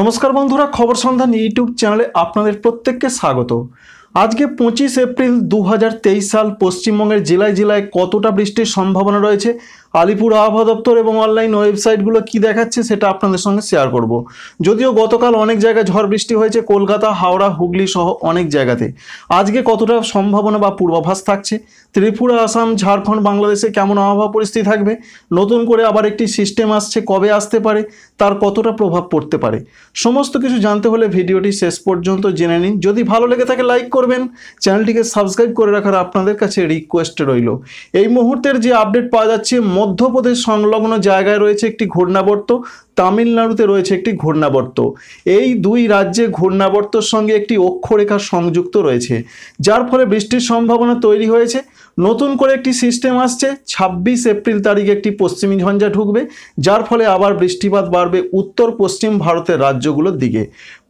নমস্কার বন্ধুরা খবর সন্ধান ইউটিউব চ্যানেলে আপনাদের প্রত্যেককে স্বাগত আজকে পঁচিশ এপ্রিল দু সাল পশ্চিমবঙ্গের জেলায় জেলায় কতটা বৃষ্টির সম্ভাবনা রয়েছে আলিপুর আবহাওয়া দপ্তর এবং অনলাইন ওয়েবসাইটগুলো কি দেখাচ্ছে সেটা আপনাদের সঙ্গে শেয়ার করব যদিও গতকাল অনেক জায়গায় ঝড় বৃষ্টি হয়েছে কলকাতা হাওড়া হুগলি সহ অনেক জায়গাতে আজকে কতটা সম্ভাবনা বা পূর্বাভাস থাকছে ত্রিপুরা আসাম ঝাড়খণ্ড বাংলাদেশে কেমন আবহাওয়া পরিস্থিতি থাকবে নতুন করে আবার একটি সিস্টেম আসছে কবে আসতে পারে তার কতটা প্রভাব পড়তে পারে সমস্ত কিছু জানতে হলে ভিডিওটি শেষ পর্যন্ত জেনে নিন যদি ভালো লেগে থাকে লাইক করবেন চ্যানেলটিকে সাবস্ক্রাইব করে রাখার আপনাদের কাছে রিকোয়েস্ট রইল এই মুহূর্তের যে আপডেট পাওয়া যাচ্ছে মধ্যপ্রদেশ সংলগ্ন জায়গায় রয়েছে একটি ঘূর্ণাবর্ত তামিলনাড়ুতে রয়েছে একটি ঘূর্ণাবর্ত এই দুই রাজ্যে ঘূর্ণাবর্তর সঙ্গে একটি অক্ষরেখা সংযুক্ত রয়েছে যার ফলে বৃষ্টির সম্ভাবনা তৈরি হয়েছে নতুন করে একটি সিস্টেম আসছে ২৬ এপ্রিল তারিখে একটি পশ্চিমী ঝঞ্ঝা ঢুকবে যার ফলে আবার বৃষ্টিপাত বাড়বে উত্তর পশ্চিম ভারতের রাজ্যগুলোর দিকে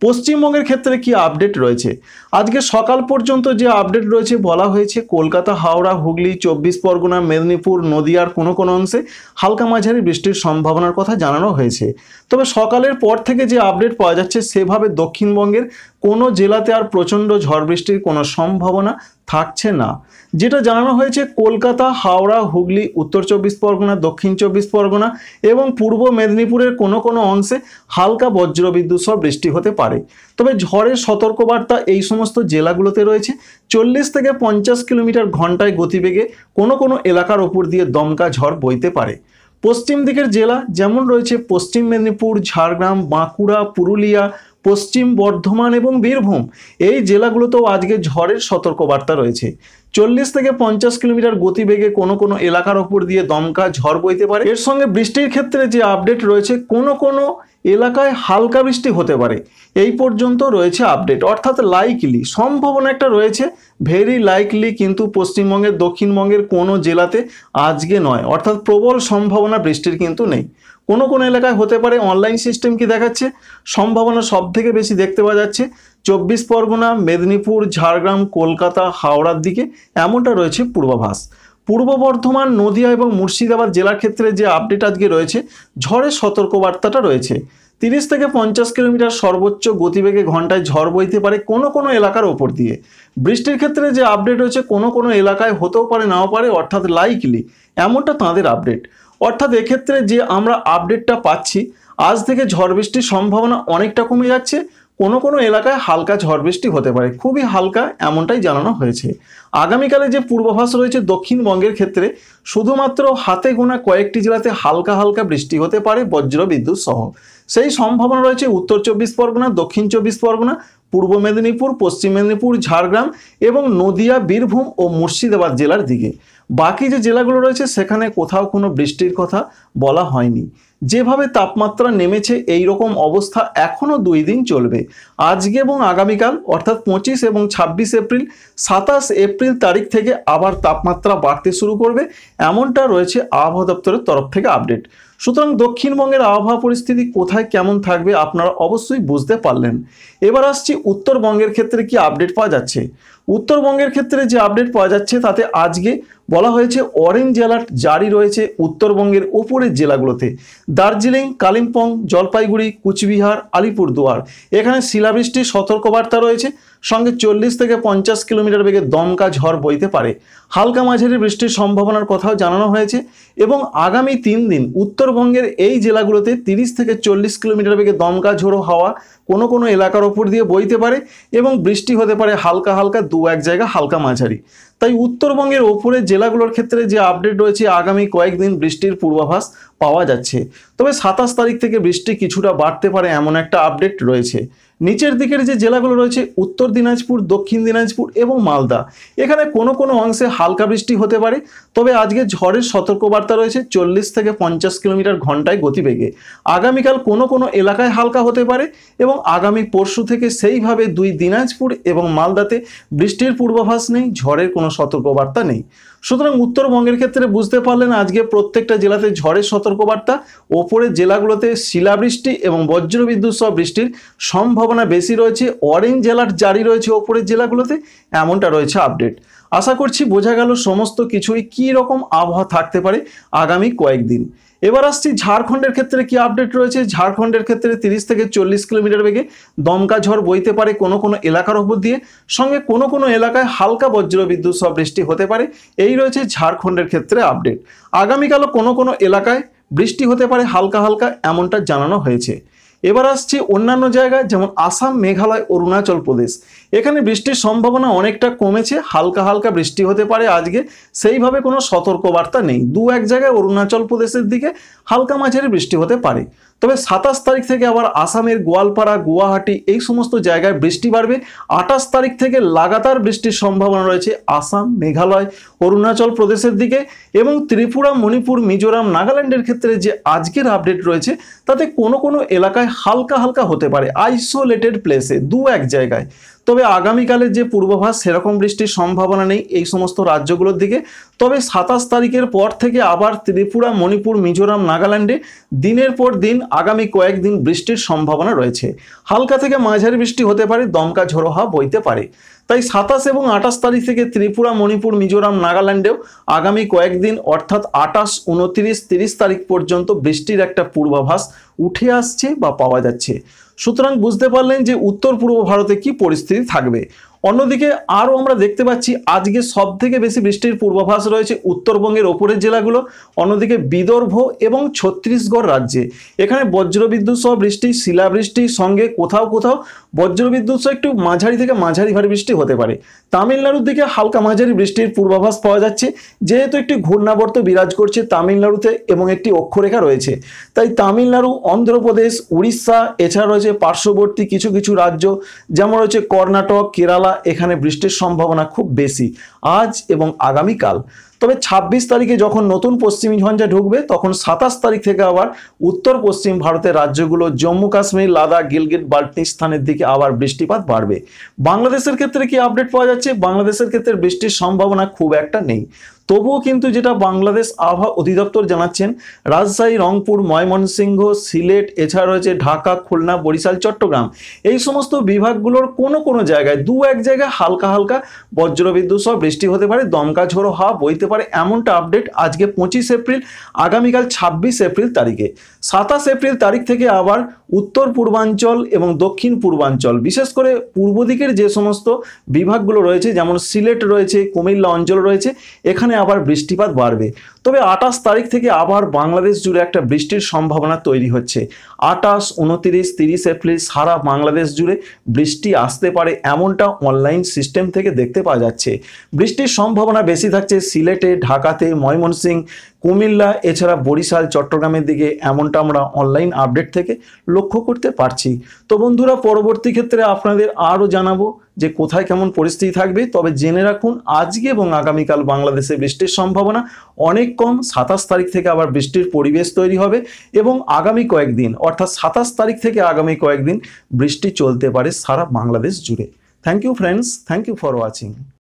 পশ্চিমবঙ্গের ক্ষেত্রে কি আপডেট রয়েছে আজকে সকাল পর্যন্ত যে আপডেট রয়েছে বলা হয়েছে কলকাতা হাওড়া হুগলি চব্বিশ পরগনা মেদিনীপুর নদিয়ার কোনো কোনো অংশে হালকা মাঝারি বৃষ্টির সম্ভাবনার কথা জানানো হয়েছে তবে সকালের পর থেকে যে আপডেট পাওয়া যাচ্ছে সেভাবে দক্ষিণবঙ্গের কোনো জেলাতে আর প্রচণ্ড ঝড় বৃষ্টির কোনো সম্ভাবনা থাকছে না যেটা জানানো হয়েছে কলকাতা হাওড়া হুগলি উত্তর চব্বিশ পরগনা দক্ষিণ চব্বিশ পরগনা এবং পূর্ব মেদিনীপুরের কোনো কোনো অংশে হালকা বজ্রবিদ্যুৎ সহ বৃষ্টি হতে পারে পারে তবে ঝড়ের সতর্কবার্তা এই সমস্ত জেলাগুলোতে রয়েছে চল্লিশ থেকে পঞ্চাশ কিলোমিটার ঘন্টায় গতিবেগে কোনো কোনো এলাকার ওপর দিয়ে দমকা ঝড় বইতে পারে পশ্চিম দিকের জেলা যেমন রয়েছে পশ্চিম মেদিনীপুর ঝাড়গ্রাম বাঁকুড়া পুরুলিয়া পশ্চিম বর্ধমান এবং বীরভূম এই জেলাগুলোতেও আজকে ঝড়ের সতর্কবার্তা রয়েছে চল্লিশ থেকে পঞ্চাশ কিলোমিটার গতিবেগে কোনো কোনো এলাকার ওপর দিয়ে দমকা ঝড় বইতে পারে এর সঙ্গে বৃষ্টির ক্ষেত্রে যে আপডেট রয়েছে কোনো কোনো এলাকায় হালকা বৃষ্টি হতে পারে এই পর্যন্ত রয়েছে আপডেট অর্থাৎ লাইকলি সম্ভাবনা একটা রয়েছে ভেরি লাইকলি কিন্তু পশ্চিমবঙ্গের দক্ষিণবঙ্গের কোনো জেলাতে আজকে নয় অর্থাৎ প্রবল সম্ভাবনা বৃষ্টির কিন্তু নেই কোনো কোনো এলাকায় হতে পারে অনলাইন সিস্টেম কি দেখাচ্ছে সম্ভাবনা সব থেকে বেশি দেখতে পাওয়া যাচ্ছে চব্বিশ পরগনা মেদিনীপুর ঝাড়গ্রাম কলকাতা হাওড়ার দিকে এমনটা রয়েছে পূর্বাভাস পূর্ব বর্ধমান নদিয়া এবং মুর্শিদাবাদ জেলার ক্ষেত্রে যে আপডেট আজকে রয়েছে ঝড়ের সতর্কবার্তাটা রয়েছে তিরিশ থেকে পঞ্চাশ কিলোমিটার সর্বোচ্চ গতিবেগে ঘন্টায় ঝড় বইতে পারে কোনো কোনো এলাকার ওপর দিয়ে বৃষ্টির ক্ষেত্রে যে আপডেট রয়েছে কোনো কোনো এলাকায় হতেও পারে নাও পারে অর্থাৎ লাইকলি এমনটা তাঁদের আপডেট অর্থাৎ এক্ষেত্রে যে আমরা আপডেটটা পাচ্ছি আজ থেকে ঝড় বৃষ্টির সম্ভাবনা অনেকটা কমে যাচ্ছে কোনো কোনো এলাকায় হালকা ঝড় বৃষ্টি হতে পারে খুবই হালকা এমনটাই জানানো হয়েছে আগামীকালে যে পূর্বাভাস রয়েছে দক্ষিণবঙ্গের ক্ষেত্রে শুধুমাত্র হাতে গোনা কয়েকটি জেলাতে হালকা হালকা বৃষ্টি হতে পারে বজ্র বিদ্যুৎ সহ সেই সম্ভাবনা রয়েছে উত্তর চব্বিশ পরগনা দক্ষিণ চব্বিশ পরগনা পূর্ব মেদিনীপুর পশ্চিম মেদিনীপুর ঝাড়গ্রাম এবং নদিয়া বীরভূম ও মুর্শিদাবাদ জেলার দিকে বাকি যে জেলাগুলো রয়েছে সেখানে কোথাও কোনো বৃষ্টির কথা বলা হয়নি যেভাবে তাপমাত্রা নেমেছে এই রকম অবস্থা এখনও দুই দিন চলবে আজকে এবং আগামীকাল অর্থাৎ পঁচিশ এবং ২৬ এপ্রিল সাতাশ এপ্রিল তারিখ থেকে আবার তাপমাত্রা বাড়তে শুরু করবে এমনটা রয়েছে আবহাওয়া দপ্তরের তরফ থেকে আপডেট সুতরাং দক্ষিণবঙ্গের আবহাওয়া পরিস্থিতি কোথায় কেমন থাকবে আপনারা অবশ্যই বুঝতে পারলেন এবার আসছি উত্তরবঙ্গের ক্ষেত্রে কি আপডেট পাওয়া যাচ্ছে উত্তরবঙ্গের ক্ষেত্রে যে আপডেট পাওয়া যাচ্ছে তাতে আজকে বলা হয়েছে অরেঞ্জ অ্যালার্ট জারি রয়েছে উত্তরবঙ্গের ওপরের জেলাগুলোতে দার্জিলিং কালিম্পং জলপাইগুড়ি কুচবিহার আলিপুরদুয়ার এখানে শিলাবৃষ্টির সতর্কবার্তা রয়েছে সঙ্গে চল্লিশ থেকে পঞ্চাশ কিলোমিটার বেগে দমকা ঝড় বইতে পারে হালকা মাঝারি বৃষ্টির সম্ভাবনার কথাও জানানো হয়েছে এবং আগামী তিন দিন উত্তরবঙ্গের এই জেলাগুলোতে তিরিশ থেকে চল্লিশ কিলোমিটার বেগে দমকা ঝোড়ো হাওয়া কোনো কোনো এলাকার ওপর দিয়ে বইতে পারে এবং বৃষ্টি হতে পারে হালকা হালকা দু এক জায়গা হালকা মাঝারি তাই উত্তরবঙ্গের ওপরে জেলাগুলোর ক্ষেত্রে যে আপডেট রয়েছে আগামী কয়েকদিন বৃষ্টির পূর্বাভাস পাওয়া যাচ্ছে তবে সাতাশ তারিখ থেকে বৃষ্টি কিছুটা বাড়তে পারে এমন একটা আপডেট রয়েছে নিচের দিকের যে জেলাগুলো রয়েছে উত্তর দিনাজপুর দক্ষিণ দিনাজপুর এবং মালদা এখানে কোনো কোনো অংশে হালকা বৃষ্টি হতে পারে তবে আজকে ঝড়ের সতর্কবার্তা রয়েছে চল্লিশ থেকে পঞ্চাশ কিলোমিটার ঘন্টায় গতিবেগে আগামীকাল কোনো কোনো এলাকায় হালকা হতে পারে এবং আগামী পরশু থেকে সেইভাবে দুই দিনাজপুর এবং মালদাতে বৃষ্টির পূর্বাভাস নেই ঝড়ের কোনো সতর্কবার্তা নেই সুতরাং উত্তরবঙ্গের ক্ষেত্রে বুঝতে পারলেন আজকে প্রত্যেকটা জেলাতে ঝড়ের সতর্কবার্তা ওপরের জেলাগুলোতে শিলাবৃষ্টি এবং বজ্রবিদ্যুৎ সহ বৃষ্টির সম্ভাবনা বেশি রয়েছে অরেঞ্জ জেলার জারি রয়েছে ওপরের জেলাগুলোতে এমনটা রয়েছে আপডেট আশা করছি বোঝা গেল সমস্ত কিছুই কী রকম আবহাওয়া থাকতে পারে আগামী কয়েকদিন এবার আসছি ঝাড়খণ্ডের ক্ষেত্রে কি আপডেট রয়েছে ঝাড়খণ্ডের ক্ষেত্রে 30 থেকে চল্লিশ কিলোমিটার বেগে দমকা ঝড় বইতে পারে কোনো কোনো এলাকার ওপর দিয়ে সঙ্গে কোনো কোনো এলাকায় হালকা বজ্রবিদ্যুৎ সহ বৃষ্টি হতে পারে এই রয়েছে ঝাড়খণ্ডের ক্ষেত্রে আপডেট আগামীকালও কোনো কোনো এলাকায় বৃষ্টি হতে পারে হালকা হালকা এমনটা জানানো হয়েছে এবার আসছি অন্যান্য জায়গায় যেমন আসাম মেঘালয় অরুণাচল প্রদেশ এখানে বৃষ্টির সম্ভাবনা অনেকটা কমেছে হালকা হালকা বৃষ্টি হতে পারে আজকে সেইভাবে কোনো সতর্কবার্তা নেই দু এক জায়গায় অরুণাচল প্রদেশের দিকে হালকা মাঝারি বৃষ্টি হতে পারে তবে সাতাশ তারিখ থেকে আবার আসামের গোয়ালপাড়া গুয়াহাটি এই সমস্ত জায়গায় বৃষ্টি বাড়বে আঠাশ তারিখ থেকে লাগাতার বৃষ্টির সম্ভাবনা রয়েছে আসাম মেঘালয় অরুণাচল প্রদেশের দিকে এবং ত্রিপুরা মণিপুর মিজোরাম নাগাল্যান্ডের ক্ষেত্রে যে আজকের আপডেট রয়েছে তাতে কোনো কোনো এলাকায় হালকা হালকা হতে পারে আইসোলেটেড প্লেসে দু এক জায়গায় তবে আগামীকালের যে পূর্বাভাস সেরকম বৃষ্টির সম্ভাবনা নেই এই সমস্ত রাজ্যগুলোর দিকে তবে সাতাশ তারিখের পর থেকে আবার ত্রিপুরা মণিপুর মিজোরাম নাগাল্যান্ডে দিনের পর দিন আগামী কয়েকদিন বৃষ্টির সম্ভাবনা রয়েছে হালকা থেকে মাঝারি বৃষ্টি হতে পারে দমকা ঝোড়ো হাওয়া বইতে পারে তাই সাতাশ এবং আঠাশ তারিখ থেকে ত্রিপুরা মণিপুর মিজোরাম নাগাল্যান্ডেও আগামী কয়েকদিন অর্থাৎ আঠাশ উনত্রিশ তিরিশ তারিখ পর্যন্ত বৃষ্টির একটা পূর্বাভাস উঠে আসছে বা পাওয়া যাচ্ছে সুতরাং বুঝতে পারলেন যে উত্তর পূর্ব ভারতে কি পরিস্থিতি থাকবে অন্যদিকে আরও আমরা দেখতে পাচ্ছি আজকে সব থেকে বেশি বৃষ্টির পূর্বাভাস রয়েছে উত্তরবঙ্গের ওপরের জেলাগুলো অন্যদিকে বিদর্ভ এবং ছত্তিশগড় রাজ্যে এখানে বজ্রবিদ্যুৎ সহ বৃষ্টি শিলাবৃষ্টির সঙ্গে কোথাও কোথাও বজ্রবিদ্যুৎ সহ একটু মাঝারি থেকে মাঝারি ভারী বৃষ্টি হতে পারে তামিলনাড়ুর দিকে হালকা মাঝারি বৃষ্টির পূর্বাভাস পাওয়া যাচ্ছে যেহেতু একটি ঘূর্ণাবর্ত বিরাজ করছে তামিলনাড়ুতে এবং একটি অক্ষরেখা রয়েছে তাই তামিলনাড়ু অন্ধ্রপ্রদেশ উড়িষ্যা এছাড়া রয়েছে পার্শ্ববর্তী কিছু কিছু রাজ্য যেমন রয়েছে কর্ণাটক কেরালা বা এখানে বৃষ্টির সম্ভাবনা খুব বেশি আজ এবং আগামীকাল তবে ২৬ তারিখে যখন নতুন পশ্চিমী ঝঞ্ঝা ঢুকবে তখন সাতাশ তারিখ থেকে আবার উত্তর পশ্চিম ভারতের রাজ্যগুলো জম্মু কাশ্মীর লাদাখ গিলগিট বাল্টিস্তানের দিকে আবার বৃষ্টিপাত বাড়বে বাংলাদেশের ক্ষেত্রে কি আপডেট পাওয়া যাচ্ছে বাংলাদেশের ক্ষেত্রে বৃষ্টির সম্ভাবনা খুব একটা নেই তবুও কিন্তু যেটা বাংলাদেশ আবহাওয়া অধিদপ্তর জানাচ্ছেন রাজশাহী রংপুর ময়মনসিংহ সিলেট এছাড়া রয়েছে ঢাকা খুলনা বরিশাল চট্টগ্রাম এই সমস্ত বিভাগগুলোর কোনো কোনো জায়গায় দু এক জায়গায় হালকা হালকা বজ্রবিদ্যুৎ সহ বৃষ্টি হতে পারে দমকা ঝোড়ো হাওয়া বইতে পারে এমনটা আপডেট আজকে পঁচিশ এপ্রিল আগামীকাল ছাব্বিশ এপ্রিল তারিখে সাতাশ এপ্রিল তারিখ থেকে আবার উত্তর পূর্বাঞ্চল এবং দক্ষিণ পূর্বাঞ্চল বিশেষ করে পূর্ব দিকের যে সমস্ত বিভাগগুলো রয়েছে যেমন সিলেট রয়েছে কুমিল্লা অঞ্চল রয়েছে এখানে আবার বৃষ্টিপাত বাড়বে তবে আঠাশ তারিখ থেকে আবার বাংলাদেশ জুড়ে একটা বৃষ্টির সম্ভাবনা তৈরি হচ্ছে আঠাশ উনতিরিশ তিরিশ এপ্রিল সারা বাংলাদেশ জুড়ে বৃষ্টি আসতে পারে এমনটা অনলাইন সিস্টেম থেকে দেখতে পাওয়া যাচ্ছে বৃষ্টির সম্ভাবনা বেশি থাকছে সিলেটে ঢাকাতে ময়মনসিংহ কুমিল্লা এছাড়া বরিশাল চট্টগ্রামের দিকে এমনটা আমরা অনলাইন আপডেট থেকে লক্ষ্য করতে পারছি তো বন্ধুরা পরবর্তী ক্ষেত্রে আপনাদের আরও জানাবো যে কোথায় কেমন পরিস্থিতি থাকবে তবে জেনে রাখুন আজকে এবং আগামীকাল বাংলাদেশে বৃষ্টির সম্ভাবনা অনেক কম সাতাশ তারিখ থেকে আবার বৃষ্টির পরিবেশ তৈরি হবে এবং আগামী কয়েকদিন অর্থাৎ সাতাশ তারিখ থেকে আগামী কয়েকদিন বৃষ্টি চলতে পারে সারা বাংলাদেশ জুড়ে thank you friends thank you for watching